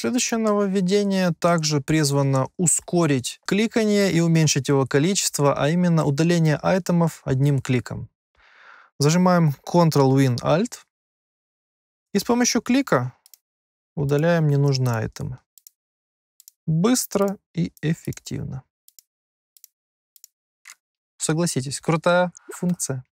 Следующее нововведение также призвано ускорить кликание и уменьшить его количество, а именно удаление айтемов одним кликом. Зажимаем Ctrl-Win-Alt и с помощью клика удаляем ненужные айтемы. Быстро и эффективно. Согласитесь, крутая функция.